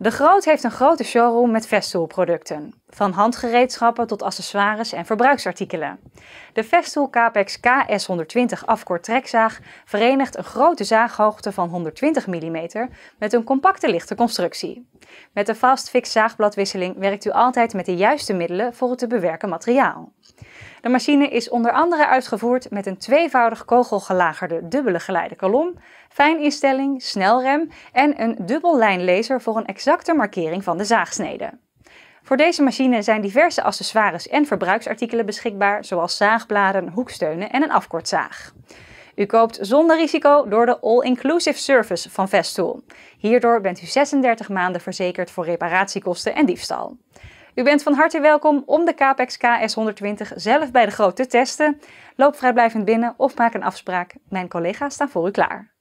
De Groot heeft een grote showroom met Festool-producten. Van handgereedschappen tot accessoires en verbruiksartikelen. De Festool Capex KS120 afkort trekzaag verenigt een grote zaaghoogte van 120 mm met een compacte lichte constructie. Met de FastFix zaagbladwisseling werkt u altijd met de juiste middelen voor het te bewerken materiaal. De machine is onder andere uitgevoerd met een tweevoudig kogelgelagerde dubbele geleide kolom, fijninstelling, snelrem en een dubbellijnlaser voor een exacte markering van de zaagsnede. Voor deze machine zijn diverse accessoires en verbruiksartikelen beschikbaar, zoals zaagbladen, hoeksteunen en een afkortzaag. U koopt zonder risico door de all-inclusive service van Vestool. Hierdoor bent u 36 maanden verzekerd voor reparatiekosten en diefstal. U bent van harte welkom om de Capex KS120 zelf bij de groot te testen. Loop vrijblijvend binnen of maak een afspraak. Mijn collega's staan voor u klaar.